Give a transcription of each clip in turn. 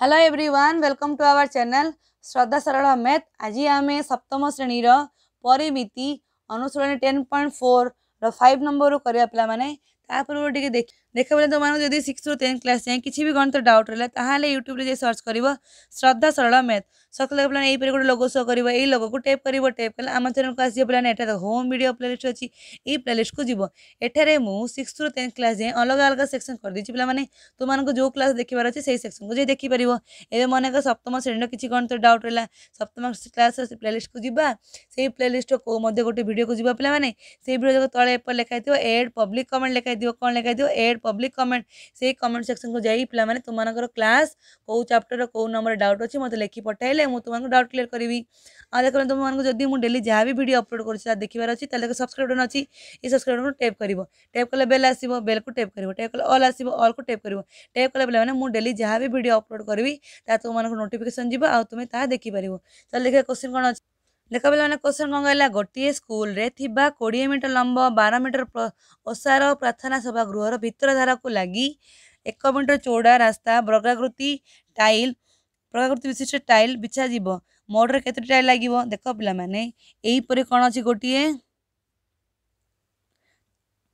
hello everyone welcome to our channel Shraddha Saral math ଆଜି ଆମେ ସପ୍ତମ ଶ୍ରେଣୀର ପରିମିତି ଅନୁଶୀଳନୀ ଟେନ୍ ପଏଣ୍ଟ ଫୋର୍ର ଫାଇଭ୍ ନମ୍ବରରୁ କରିବା ପିଲାମାନେ ତା ପୂର୍ବରୁ ଟିକେ ଦେଖି देखा बोले तुमको जब सिक्स रू टेन्थ क्लास जाए किसी भी गणित डाउट रहा तेल यूट्यूब सर्च कर श्रद्धा सरल मैथ सकल पे यहीपर गोटे लोगो शो कर यही लोगो को टेप कर टेप कले आम चैनल को आसो पे एटा होम भिडियो प्लेलीस्ट अच्छी ये प्लेलीस्ट को जी एठार मुझ सिक्स रू टेन्थ क्लास जाए अलग अलग सेक्शन कर करदे पे तुमको जो क्लास देखार अच्छे से सेक्शन को जी देखिपर ए मन एक सप्तम श्रेणी किसी गणित डाउट रहा सप्तम क्लास प्लेलीस्ट को जी से प्लेलीस्ट को गोटे भिडियो को जी पे से भिडियो लिखाई लेखाई एड पब्लिक कमेंट लेखाई कौन लेखाई एड पब्लिक कमेंट से कमेंट सेक्शन को जाए पिलाने तुमर क्लास कौ चैप्टर कौ नंबर डाउट अच्छे मतलब लिखी पठाइले तुमको डाउट क्लीयर करी आ देख तुमको जब मुझे डेली जहाँ भी भिड अपलोड कर देखार अच्छी तक सब्सक्राइब बटन अच्छी ये सब्सक्राइब बटन टेप कर टेप कले बेल आस बेल को टेप कर टेप कले अल आस अल को टेप कर टेप कले पे मुझे डेली जहाँ भी भिड अपलोड करी तुमको नोटिफिकेसन जी आम ता देखीपर चल देखिए क्वेश्चन कौन अच्छी ଦେଖାପିଲାମାନେ କ୍ୱେଶ୍ଚନ୍ କ'ଣ କହିଲା ଗୋଟିଏ ସ୍କୁଲରେ ଥିବା କୋଡ଼ିଏ ମିଟର ଲମ୍ବ ବାର ମିଟର ଓସାର ପ୍ରାର୍ଥନା ସଭାଗୃହର ଭିତର ଧାରକୁ ଲାଗି ଏକ ମିଟର ଚଉଡ଼ା ରାସ୍ତା ବର୍ଗାକୃତି ଟାଇଲ୍ ବର୍ଗାକୃତି ବିଶିଷ୍ଟ ଟାଇଲ୍ ବିଛାଯିବ ମୋଡ଼ରେ କେତୋଟି ଟାଇଲ୍ ଲାଗିବ ଦେଖ ପିଲାମାନେ ଏହିପରି କ'ଣ ଅଛି ଗୋଟିଏ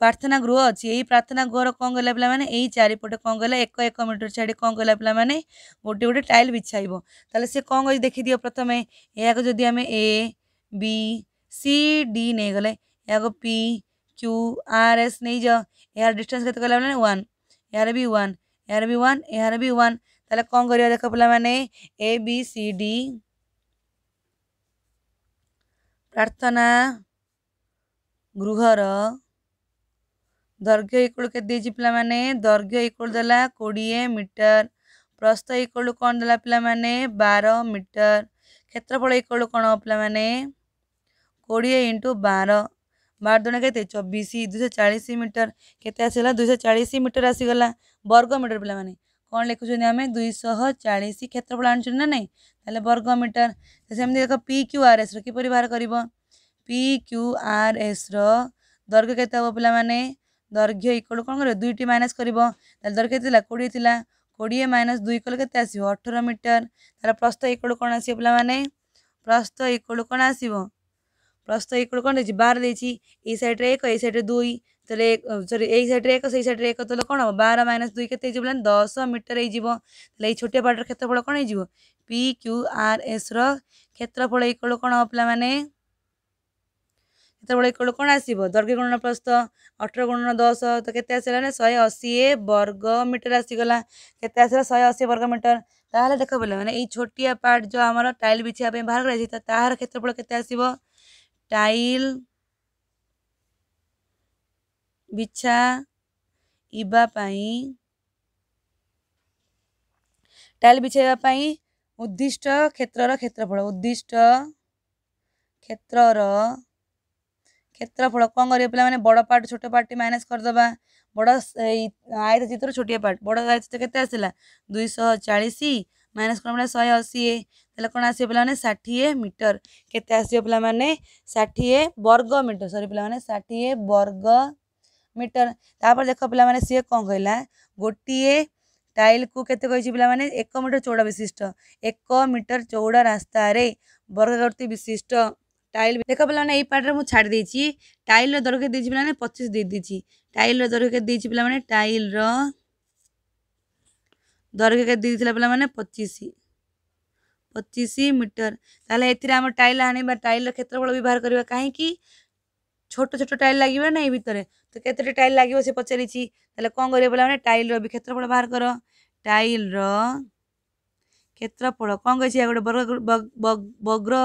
ପ୍ରାର୍ଥନା ଗୃହ ଅଛି ଏଇ ପ୍ରାର୍ଥନା ଗୃହର କ'ଣ କଲା ପିଲାମାନେ ଏଇ ଚାରିପଟେ କ'ଣ କଲା ଏକ ଏକ ମିଟର ଛାଡ଼ି କ'ଣ କଲା ପିଲାମାନେ ଗୋଟେ ଗୋଟେ ଟାଇଲ୍ ବିଛାଇବ ତାହେଲେ ସେ କ'ଣ କରି ଦେଖିଦିଅ ପ୍ରଥମେ ଏହାକୁ ଯଦି ଆମେ ଏ ବି ସି ଡି ନେଇଗଲେ ଏହାକୁ ପି କ୍ୟୁ ଆର୍ ଏସ୍ ନେଇଯାଅ ଏହାର ଡିଷ୍ଟାନ୍ସ କେତେ କଲା ପିଲାମାନେ ୱାନ୍ ଏହାର ବି ୱାନ୍ ଏହାର ବି ୱାନ୍ ଏହାର ବି ୱାନ୍ ତାହେଲେ କ'ଣ କରିବା ଦେଖ ପିଲାମାନେ ଏ ବି ସି ଡି ପ୍ରାର୍ଥନା ଗୃହର दर्घ्य इक्वल के पिला मैंने दर्घ्य इक्वल देला कोड़े मीटर प्रस्त इक्वल कौन देला पिला मैंने बार मीटर क्षेत्रफल इक्वल कौन पिला मैंने कोड़े इंटु बार बार दुण के चौबीस दुई चालीस मीटर के दुई चालीस मीटर आसगला वर्ग मीटर पे मैंने कौन लिखुच आम दुईश चालीस क्षेत्रफल आ ना नहीं वर्ग मीटर सेमती देख पी क्यू आर एस रिपर बाहर कर पी क्यू आर एस रर्घ के पे দৈর্ঘ্য ইকল କ'ଣ କରିବ ଦୁଇଟି ମାଇନସ୍ କରିବ ତାହେଲେ ଦୈର୍ଘ୍ୟ ଥିଲା କୋଡ଼ିଏ ଥିଲା କୋଡ଼ିଏ ମାଇନସ୍ ଦୁଇ କଲେ କେତେ ଆସିବ ଅଠର ମିଟର ତାର ପ୍ରସ୍ତ ଇକଳ କ'ଣ ଆସିବ ପିଲାମାନେ ପ୍ରସ୍ତ ଇକଳ କ'ଣ ଆସିବ ପ୍ରସ୍ତ ଇକଳ କ'ଣ ଦେଇଛି ବାର ଦେଇଛି ଏଇ ସାଇଡ଼୍ରେ ଏକ ଏଇ ସାଇଡ଼୍ରେ ଦୁଇ তাহলে সরি এই সাইডে এক সেই সাইডে এক তাহলে কোণ হব বার মাইনাস দুই কেতে হয়ে বলেন দশ মিটর হয়েযিব তাহলে এই ছোটিয়া পাটর ক্ষেত্রফল কোণ হয়েযিব পি কিউ আর এস র ক্ষেত্রফল এই কোণ হব পিলা মানে ସେତେବେଳେ କ'ଣ ଆସିବ ଦୈର୍ଘ୍ୟ ଗଣନା ପ୍ରସ୍ତ ଅଠର ଗୁଣନ ଦଶ ତ କେତେ ଆସିଲା ନା ଶହେ ଅଶୀ ବର୍ଗ ମିଟର ଆସିଗଲା କେତେ ଆସିଲା ଶହେ ଅଶୀ ବର୍ଗ ମିଟର ତାହେଲେ ଦେଖ ପିଲାମାନେ ଏଇ ଛୋଟିଆ ପାର୍ଟ ଯେଉଁ ଆମର ଟାଇଲ୍ ବିଛିବା ପାଇଁ ବାହାର କରାଯାଇଛି ତ ତାହାର କ୍ଷେତ୍ରଫଳ କେତେ ଆସିବ ଟାଇଲ୍ ବିଛା ଇବା ପାଇଁ ଟାଇଲ୍ ବିଛାଇବା ପାଇଁ ଉଦ୍ଦିଷ୍ଟ କ୍ଷେତ୍ରର କ୍ଷେତ୍ରଫଳ ଉଦ୍ଦିଷ୍ଟ କ୍ଷେତ୍ରର क्षेत्रफल कौन कर पे बड़ पार्ट छोट पार्टी माइनास करदे बड़ आयत चित्र छोटे पार्ट बड़ आयत चित्र के आसला चालीस माइनास कर शहे अशी तेल कौन आस पे षाठीए मीटर केसने षाठीए वर्ग मीटर सरी पे षाठीए वर्ग मीटर तापर देख पे सी कौन कहला गोटे टाइल को कैसे कही पे एक मीटर चौड़ा विशिष्ट एक मीटर चौड़ा रास्त वर्गवर्ती विशिष्ट ଟାଇଲ୍ ଦେଖ ପିଲାମାନେ ଏଇ ପାର୍ଟରେ ମୁଁ ଛାଡ଼ି ଦେଇଛି ଟାଇଲ୍ର ଦରକାର ଦେଇଛି ପିଲାମାନେ ପଚିଶ ଦେଇଦେଇଛି ଟାଇଲ୍ର ଦରକାର ଦେଇଛି ପିଲାମାନେ ଟାଇଲ୍ର ଦରକାର ଦେଇଥିଲା ପିଲାମାନେ ପଚିଶ ପଚିଶ ମିଟର ତାହେଲେ ଏଥିରେ ଆମ ଟାଇଲ୍ ଆଣିବା ଟାଇଲ୍ର କ୍ଷେତ୍ରଫଳ ବ୍ୟବହାର କରିବା କାହିଁକି ছোট ছোট টাইল লাগবে না এই ভিতরে তো কেতোটি টাইল লাগবে সে পচারিছি তাহলে কম করবে বলে মানে টাইলর বি ক্ষেত্রফল বাহার কর টাইলর ক্ষেত্রফল কম কইছি গোটে বর্গ বগ্র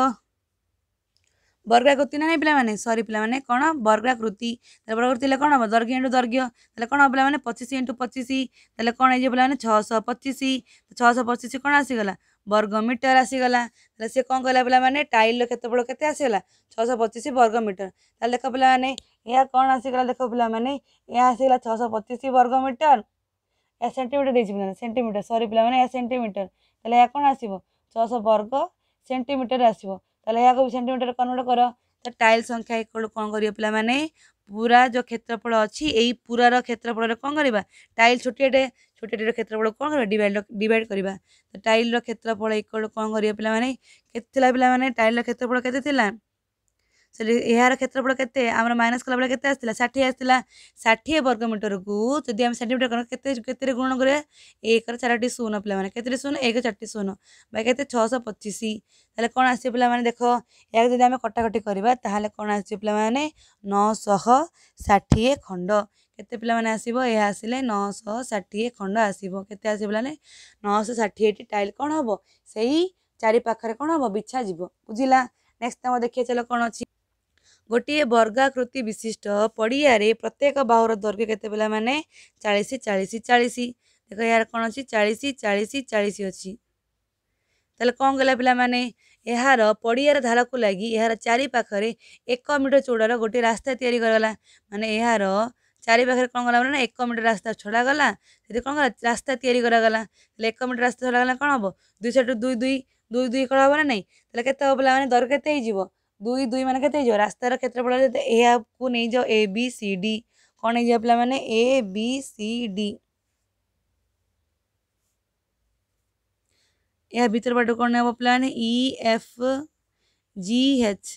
ବର୍ଗାକୃତି ନାହିଁ ପିଲାମାନେ ସରି ପିଲାମାନେ କ'ଣ ବର୍ଗାକୃତି ତାହେଲେ ବର୍ଗାକୃତି ହେଲେ କ'ଣ ହେବ ଦୈର୍ଘ୍ୟ ଇଣ୍ଟୁ ଦୈର୍ଘ୍ୟ ତାହେଲେ କ'ଣ ହେବ ପିଲାମାନେ ପଚିଶ ଇଣ୍ଟୁ ପଚିଶ ତାହେଲେ କ'ଣ ହେଇଯିବ ପିଲାମାନେ ଛଅଶହ ପଚିଶ ଛଅଶହ ପଚିଶ କ'ଣ ଆସିଗଲା ବର୍ଗ ମିଟର ଆସିଗଲା ତାହେଲେ ସେ କ'ଣ କହିଲା ପିଲାମାନେ ଟାଇଲ୍ର କ୍ଷେତ୍ରଫଳ କେତେ ଆସିଗଲା ଛଅଶହ ପଚିଶ ବର୍ଗ ମିଟର ତାହେଲେ ଦେଖ ପିଲାମାନେ ଏହା କ'ଣ ଆସିଗଲା ଦେଖ ପିଲାମାନେ ଏହା ଆସିଗଲା ଛଅଶହ ପଚିଶ ବର୍ଗ ମିଟର ଏହା ସେଣ୍ଟିମିଟର ଦେଇଛି ପିଲାମାନେ ସେଣ୍ଟିମିଟର ସରି ପିଲାମାନେ ଏହା ସେଣ୍ଟିମିଟର ତାହେଲେ ଏହା କ'ଣ ଆସିବ ଛଅଶହ ବର୍ଗ ସେଣ୍ଟିମିଟର ଆସିବ ତାହେଲେ ଏହାକୁ ସେଣ୍ଟିମିଟର କନଭର୍ଟ କର ତ ଟାଇଲ୍ ସଂଖ୍ୟା ଇକ୍ୱାଲ୍ କ'ଣ କରିବା ପିଲାମାନେ ପୁରା ଯେଉଁ କ୍ଷେତ୍ରଫଳ ଅଛି ଏଇ ପୁରାର କ୍ଷେତ୍ରଫଳରେ କ'ଣ କରିବା ଟାଇଲ୍ ଛୋଟିଆଟେ ଛୋଟିଆଟିର କ୍ଷେତ୍ରଫଳ କ'ଣ କରିବା ଡିଭାଇଡ଼ ଡିଭାଇଡ଼ କରିବା ତ ଟାଇଲ୍ର କ୍ଷେତ୍ରଫଳ ଇକ୍ୱାଲ୍ କ'ଣ କରିବା ପିଲାମାନେ କେତେ ଥିଲା ପିଲାମାନେ ଟାଇଲ୍ର କ୍ଷେତ୍ରଫଳ କେତେ ଥିଲା ସେଠି ଏହାର କ୍ଷେତ୍ରଫଳ କେତେ ଆମର ମାଇନସ୍ କଲାବେଳେ କେତେ ଆସିଥିଲା ଷାଠିଏ ଆସିଥିଲା ଷାଠିଏ ବର୍ଗ ମିଟରକୁ ଯଦି ଆମେ ଷାଠିଏ ମିଟର କେତେ କେତେରେ ଗୁଣ କରିବା ଏକର ଚାରୋଟି ଶୂନ ପିଲାମାନେ କେତେଟି ଶୂନ ଏକ ଚାରୋଟି ଶୂନ ବା କେତେ ଛଅଶହ ପଚିଶ ତାହେଲେ କ'ଣ ଆସିବ ପିଲାମାନେ ଦେଖ ଏହାକୁ ଯଦି ଆମେ କଟାକଟି କରିବା ତାହେଲେ କ'ଣ ଆସିବ ପିଲାମାନେ ନଅଶହ ଷାଠିଏ ଖଣ୍ଡ କେତେ ପିଲାମାନେ ଆସିବ ଏହା ଆସିଲେ ନଅଶହ ଷାଠିଏ ଖଣ୍ଡ ଆସିବ କେତେ ଆସିବ ପିଲାମାନେ ନଅଶହ ଷାଠିଏଟି ଟାଇଲ୍ କ'ଣ ହେବ ସେଇ ଚାରି ପାଖରେ କ'ଣ ହେବ ବିଛା ଯିବ ବୁଝିଲା ନେକ୍ସଟ ତମ ଦେଖିବା ଚାଲ କ'ଣ ଅଛି ଗୋଟିଏ ବର୍ଗାକୃତି ବିଶିଷ୍ଟ ପଡ଼ିଆରେ ପ୍ରତ୍ୟେକ ବାହୁର ଦୈର୍ଘ୍ୟ କେତେବେଳେ ମାନେ ଚାଳିଶ ଚାଳିଶ ଚାଳିଶ ଦେଖ ଏହାର କ'ଣ ଅଛି ଚାଳିଶ ଚାଳିଶ ଚାଳିଶ ଅଛି ତାହେଲେ କ'ଣ କହିଲା ପିଲାମାନେ ଏହାର ପଡ଼ିଆର ଧାରକୁ ଲାଗି ଏହାର ଚାରିପାଖରେ ଏକ ମିଟର ଚୌଡ଼ାର ଗୋଟିଏ ରାସ୍ତା ତିଆରି କରାଗଲା ମାନେ ଏହାର ଚାରିପାଖରେ କ'ଣ କଲା ମାନେ ନା ଏକ ମିଟର ରାସ୍ତା ଛଡ଼ାଗଲା ସେଠି କ'ଣ କଲା ରାସ୍ତା ତିଆରି କରାଗଲା ହେଲେ ଏକ ମିଟର ରାସ୍ତା ଛଡ଼ାଗଲା କ'ଣ ହେବ ଦୁଇଶହଠୁ ଦୁଇ ଦୁଇ ଦୁଇ ଦୁଇ କ'ଣ ହେବ ନା ନାହିଁ ତାହେଲେ କେତେ ହେବ ପିଲାମାନେ ଦର କେତେ ହେଇଯିବ दुई दुई मान कहते रास्तार क्षेत्रफल को नहीं जाओ ए बी सी डी कौन हो पे मैंने ए बी सी डी या भर पट कौन हम पे इ एफ जी एच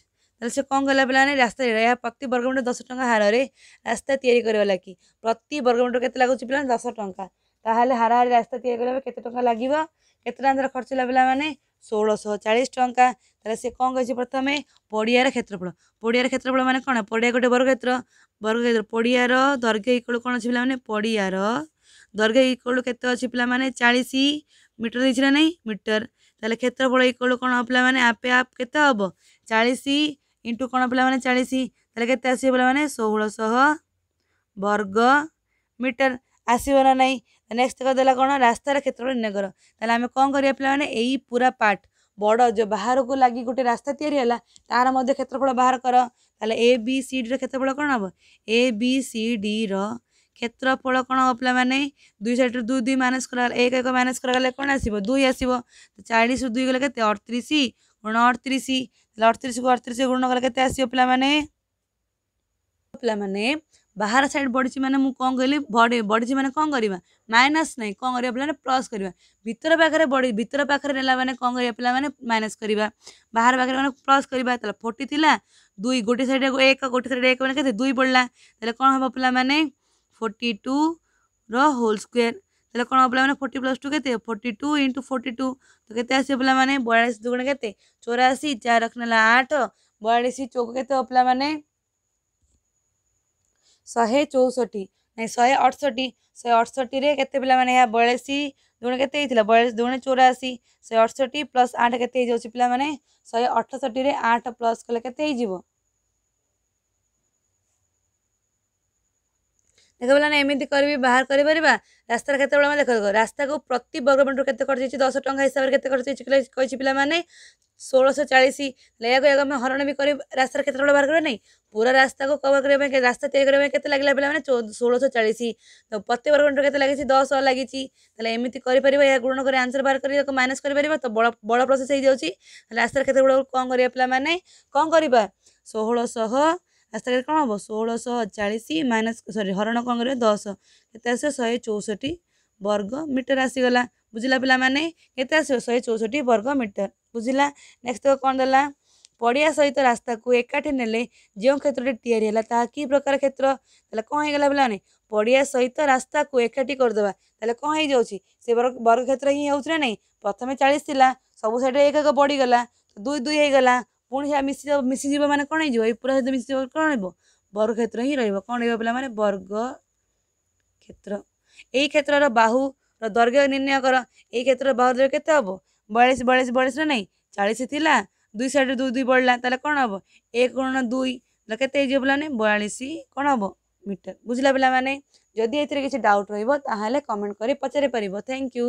से कौन कला पे रास्ता यह प्रति वर्गमीटर दस टाँग हार रास्ता या कि प्रति वर्गमीटर के लगुच पे दस टाँग ताल हार रास्ता या कत टा लगे कत खर्च होगा पे मैंने षोलश चालीस टाँह तथम पड़िया क्षेत्रफल पड़िया क्षेत्रफल मैंने कौन पड़िया गोटे वर्ग क्षेत्र वर्ग क्षेत्र पड़िया दर्घ्य इक्वल कौन अच्छे पे पड़िया दर्घ्य इक्वल के पाने चालीस मीटर दे ना नहीं मीटर तेल क्षेत्रफल इक्वल कौन पे आपे आप के चालीस इंटू कौन पे चालीस तेत आस पे षोलश वर्ग मीटर ଆସିବ ନା ନାହିଁ ନେକ୍ସଟ କରିଦେଲା କ'ଣ ରାସ୍ତାର କ୍ଷେତ୍ରକୁ ନିର୍ଣ୍ଣୟ କର ତାହେଲେ ଆମେ କ'ଣ କରିବା ପିଲାମାନେ ଏଇ ପୁରା ପାର୍ଟ ବଡ଼ ଯେଉଁ ବାହାରକୁ ଲାଗି ଗୋଟେ ରାସ୍ତା ତିଆରି ହେଲା ତାହାର ମଧ୍ୟ କ୍ଷେତ୍ରଫଳ ବାହାର କର ତାହେଲେ ଏ ବି ସି ଡିର କ୍ଷେତ୍ରଫଳ କ'ଣ ହେବ ଏ ବି ସି ଡିର କ୍ଷେତ୍ରଫଳ କ'ଣ ହେବ ପିଲାମାନେ ଦୁଇ ସାଇଡ଼ରୁ ଦୁଇ ଦୁଇ ମାଇନସ୍ କରାଗଲା ଏକ ଏକ ମାଇନସ୍ କରାଗଲେ କ'ଣ ଆସିବ ଦୁଇ ଆସିବ ଚାଳିଶରୁ ଦୁଇ ଗଲେ କେତେ ଅଠତିରିଶ ଗୁଣ ଅଠତିରିଶ ତାହେଲେ ଅଠତିରିଶକୁ ଅଠତିରିଶ ଗୁଣ କଲେ କେତେ ଆସିବ ପିଲାମାନେ ପିଲାମାନେ बाहर सैड बढ़ी मैंने कौन कह बढ़ बढ़ी मैंने कौन करवा माइनस नहीं कौन कर पे प्लस करवा भितर पाखे बढ़ भितर पाखे ना मैंने कौन कर पे मैंने माइनस करवा बाहर पाखे मैंने प्लस करवा फोर्टी था दुई गोटे सैड एक गोटे सैड एक मैंने कहते दुई बढ़ला कौन हम पा मैंने फोर्टी टू रोल स्क्वे तेल कौन पे मैंने फोर्टी प्लस टू के forty two into forty two तो कैसे आस पा मैंने बयालीस दुगुण के चौराशी चार रखने आठ बयालीस चौक के पे मैंने ଶହେ ଚଉଷଠି ନାଇଁ ଶହେ ଅଠଷଠି ଶହେ ଅଠଷଠିରେ କେତେ ପିଲାମାନେ ଏହା ବୟାଳିଶ ଦୁଣେ କେତେ ହେଇଥିଲା ବୟାଳିଶ ଦୁଣେ ଚଉରାଅଶୀ ଶହେ ଅଠଷଠି ପ୍ଲସ୍ ଆଠ କେତେ ହେଇଯାଉଛି ପିଲାମାନେ ଶହେ ଅଠଷଠିରେ ଆଠ ପ୍ଲସ୍ କଲେ କେତେ ହେଇଯିବ ଦେଖ ପିଲାମାନେ ଏମିତି କରିବି ବାହାର କରିପାରିବା ରାସ୍ତାରେ କେତେବେଳେ ଆମେ ଦେଖ ରାସ୍ତାକୁ ପ୍ରତି ବର୍ଗମିଟର କେତେ ଖର୍ଚ୍ଚ ହେଇଛି ଦଶ ଟଙ୍କା ହିସାବରେ କେତେ ଖର୍ଚ୍ଚ ହେଇଛି କହିଛି ପିଲାମାନେ ଷୋଳଶହ ଚାଳିଶ ଏହାକୁ ଏହାକୁ ଆମେ ହରଣ ବି କରି ରାସ୍ତାରେ କେତେବେଳେ ବାହାର କରିବା ନାହିଁ पूरा रास्ता को कवर କରିବା ପାଇଁ ରାସ୍ତା ତିଆରି କରିବା ପାଇଁ କେତେ ଲାଗିଲା ପିଲାମାନେ ଷୋଳଶହ ଚାଳିଶ ତ ପ୍ରତି ବର୍ଗ ମିଟର କେତେ ଲାଗିଛି ଦଶ ଲାଗିଛି ତାହେଲେ ଏମିତି କରିପାରିବା ଏହା ଗୁଣ କରି ଆନ୍ସର ବାହାର କରି ତାକୁ ମାଇନସ୍ କରିପାରିବା ତ ବଡ଼ ବଡ଼ ପ୍ରୋସେସ୍ ହେଇଯାଉଛି ରାସ୍ତାରେ କେତେ ଗୁଡ଼ାକ କ'ଣ କରିବା ପିଲାମାନେ କ'ଣ କରିବା ଷୋହଳଶହ ରାସ୍ତା କେତେ କ'ଣ ହେବ ଷୋହଳଶହ ଚାଳିଶ ମାଇନସ୍ ସରି ହରଣ କ'ଣ କରିବା ଦଶ କେତେ ଆସିବ ଶହେ ଚଉଷଠି ବର୍ଗ ମିଟର ଆସିଗଲା ବୁଝିଲା ପିଲାମାନେ କେତେ ଆସିବ ଶହେ ଚଉଷଠି ବର୍ଗ ମିଟର ବୁଝିଲା ନେକ୍ସଟ କ'ଣ ଦେଲା ପଡ଼ିଆ ସହିତ ରାସ୍ତାକୁ ଏକାଠି ନେଲେ ଯେଉଁ କ୍ଷେତ୍ରଟି ତିଆରି ହେଲା ତାହା କି ପ୍ରକାର କ୍ଷେତ୍ର ତାହେଲେ କ'ଣ ହେଇଗଲା ପିଲାମାନେ ପଡ଼ିଆ ସହିତ ରାସ୍ତାକୁ ଏକାଠି କରିଦେବା ତାହେଲେ କ'ଣ ହେଇଯାଉଛି ସେ ବର୍ଗକ୍ଷେତ୍ର ହିଁ ହେଉଛି ନା ନାହିଁ ପ୍ରଥମେ ଚାଳିଶ ଥିଲା ସବୁ ସାଇଡ଼ ଏକ ଏକ ବଢ଼ିଗଲା ଦୁଇ ଦୁଇ ହେଇଗଲା ପୁଣି ସେ ମିଶି ମିଶିଯିବ ମାନେ କ'ଣ ହେଇଯିବ ଏଇ ପୁରା ସହିତ ମିଶିଯିବ କ'ଣ ରହିବ ବର୍ଗକ୍ଷେତ୍ର ହିଁ ରହିବ କ'ଣ ରହିବ ପିଲାମାନେ ବର୍ଗ କ୍ଷେତ୍ର ଏହି କ୍ଷେତ୍ରର ବାହୁର ଦୈର୍ଘ୍ୟ ନିର୍ଣ୍ଣୟ କର ଏହି କ୍ଷେତ୍ରର ବାହୁ ଦୈର୍ଘ୍ୟ କେତେ ହେବ ବୟାଳିଶ ବୟାଳିଶ ବୟାଳିଶ ନା ନାହିଁ ଚାଳିଶ ଥିଲା দুই সাইডে দুই দুই বড়লা তাহলে কোণ হব এক গুণ দুই কেতে হয়ে পিলানে বয়াশ কোণ হব মিটর বুঝলা পিলা মানে যদি এতে কিছু ডাউট রহব তাহলে কমেন্ট করে পচারি পার থ্যাংক ইউ